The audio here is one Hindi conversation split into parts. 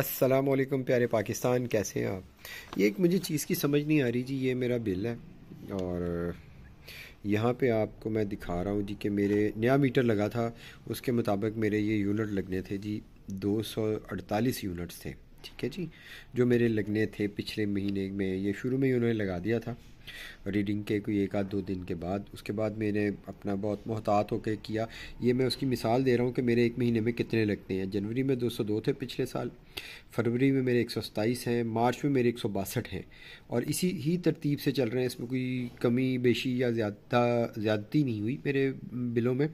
अस्सलाम वालेकुम प्यारे पाकिस्तान कैसे हैं आप ये एक मुझे चीज़ की समझ नहीं आ रही जी ये मेरा बिल है और यहाँ पे आपको मैं दिखा रहा हूँ जी कि मेरे नया मीटर लगा था उसके मुताबिक मेरे ये यूनिट लगने थे जी 248 यूनिट्स थे ठीक है जी जो मेरे लगने थे पिछले महीने में ये शुरू में ही उन्होंने लगा दिया था रीडिंग के कोई एक आध दो दिन के बाद उसके बाद मैंने अपना बहुत मोहतात होकर किया ये मैं उसकी मिसाल दे रहा हूँ कि मेरे एक महीने में कितने लगते हैं जनवरी में 202 थे पिछले साल फरवरी में मेरे एक हैं मार्च में मेरे एक हैं और इसी ही तरतीब से चल रहे हैं इसमें कोई कमी बेशी या ज़्यादा ज़्यादती नहीं हुई मेरे बिलों में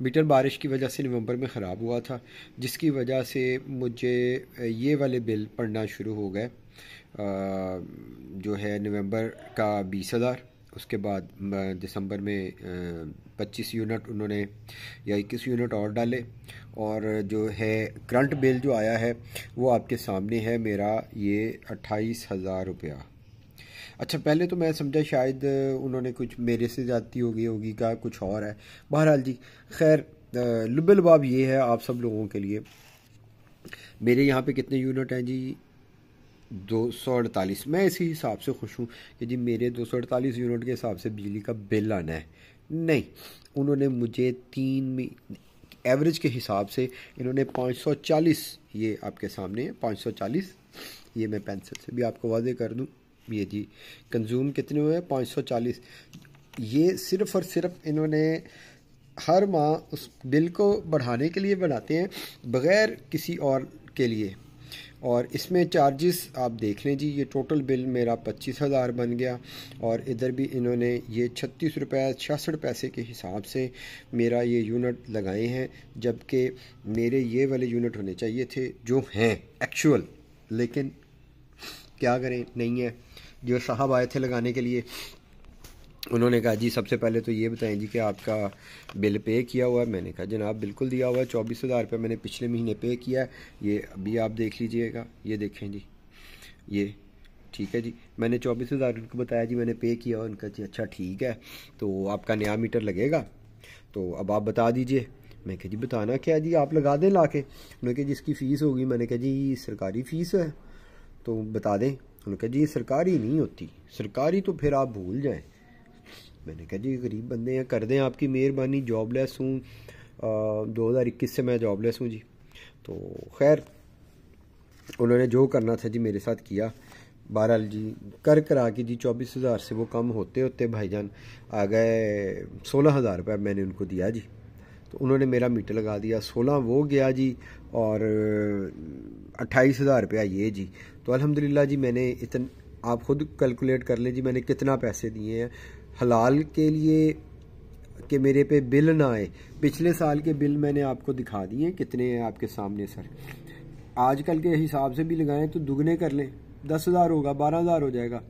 मीटर बारिश की वजह से नवंबर में ख़राब हुआ था जिसकी वजह से मुझे ये वाले बिल पढ़ना शुरू हो गए जो है नवंबर का बीस हज़ार उसके बाद दिसंबर में पच्चीस यूनिट उन्होंने या इक्कीस यूनिट और डाले और जो है करंट बिल जो आया है वो आपके सामने है मेरा ये अट्ठाईस हज़ार रुपया अच्छा पहले तो मैं समझा शायद उन्होंने कुछ मेरे से जाती हो गई होगी का कुछ और है बहरहाल जी खैर लुबे लबाब ये है आप सब लोगों के लिए मेरे यहाँ पे कितने यूनिट हैं जी दो सौ अड़तालीस मैं इसी हिसाब से खुश हूँ कि जी मेरे दो सौ अड़तालीस यूनिट के हिसाब से बिजली का बिल आना है नहीं उन्होंने मुझे तीन एवरेज के हिसाब से इन्होंने 540 ये आपके सामने है 540 ये मैं पेंसिल से भी आपको वाजे कर दूँ ये जी कंज्यूम कितने हुए पाँच सौ चालीस ये सिर्फ़ और सिर्फ इन्होंने हर माह उस बिल को बढ़ाने के लिए बनाते हैं बग़ैर किसी और के लिए और इसमें चार्जेस आप देख लें जी ये टोटल बिल मेरा पच्चीस हज़ार बन गया और इधर भी इन्होंने ये छत्तीस रुपये छियासठ पैसे के हिसाब से मेरा ये यूनिट लगाए हैं जबकि मेरे ये वाले यूनिट होने चाहिए थे जो हैं एक्चुअल लेकिन क्या करें नहीं है जो साहब आए थे लगाने के लिए उन्होंने कहा जी सबसे पहले तो ये बताएं जी कि आपका बिल पे किया हुआ है मैंने कहा जनाब बिल्कुल दिया हुआ है चौबीस हज़ार रुपये मैंने पिछले महीने पे किया है ये अभी आप देख लीजिएगा ये देखें जी ये ठीक है जी मैंने चौबीस हज़ार उनको बताया जी मैंने पे किया उनका जी अच्छा ठीक है तो आपका नया मीटर लगेगा तो अब आप बता दीजिए मैं कह जी बताना क्या जी आप लगा दें ला के उन्होंने कहा जी इसकी फ़ीस होगी मैंने कहा जी सरकारी फ़ीस है तो बता दें उन्होंने कहा जी सरकारी नहीं होती सरकारी तो फिर आप भूल जाएं मैंने कहा जी गरीब बंदे हैं कर दें आपकी मेहरबानी जॉबलेस हूँ दो हज़ार इक्कीस से मैं जॉबलेस हूँ जी तो खैर उन्होंने जो करना था जी मेरे साथ किया बहरहाल जी कर करा के जी चौबीस हज़ार से वो कम होते होते भाईजान आ गए सोलह हज़ार रुपये मैंने उनको दिया जी तो उन्होंने मेरा मीटर लगा दिया सोलह वो गया जी और अट्ठाईस हज़ार रुपया ये जी तो अल्हम्दुलिल्लाह जी मैंने इतन आप ख़ुद कैलकुलेट कर लें जी मैंने कितना पैसे दिए हैं हलाल के लिए कि मेरे पे बिल ना आए पिछले साल के बिल मैंने आपको दिखा दिए कितने हैं आपके सामने सर आजकल के हिसाब से भी लगाएं तो दुगने कर लें दस हज़ार होगा बारह हज़ार हो जाएगा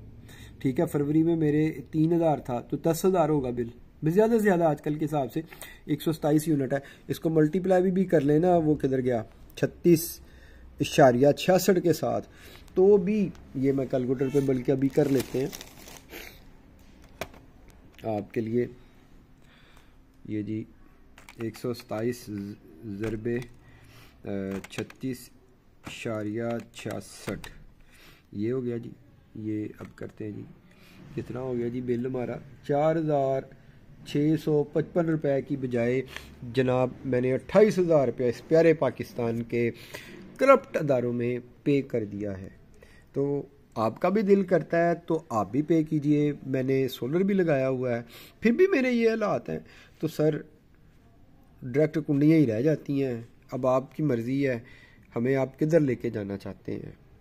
ठीक है फरवरी में मेरे तीन हज़ार था तो दस हज़ार होगा बिल ज़्यादा से ज़्यादा आजकल के हिसाब से एक यूनिट है इसको मल्टीप्लाई भी, भी कर लेना वो किधर गया छत्तीस इशारिया छियासठ के साथ तो भी ये मैं कैलकुलेटर पे बल्कि अभी कर लेते हैं आपके लिए ये जी एक सौ सताईस ज़रबे छत्तीस इशारिया छियासठ ये हो गया जी ये अब करते हैं जी कितना हो गया जी बिल हमारा चार हज़ार छः सौ पचपन रुपये की बजाय जनाब मैंने अट्ठाईस हज़ार रुपया इस प्यारे पाकिस्तान के करप्ट अदारों में पे कर दिया है तो आपका भी दिल करता है तो आप भी पे कीजिए मैंने सोलर भी लगाया हुआ है फिर भी मेरे ये हालात हैं तो सर डायरेक्ट कुंडियाँ ही रह जाती हैं अब आपकी मर्ज़ी है हमें आप किधर लेके जाना चाहते हैं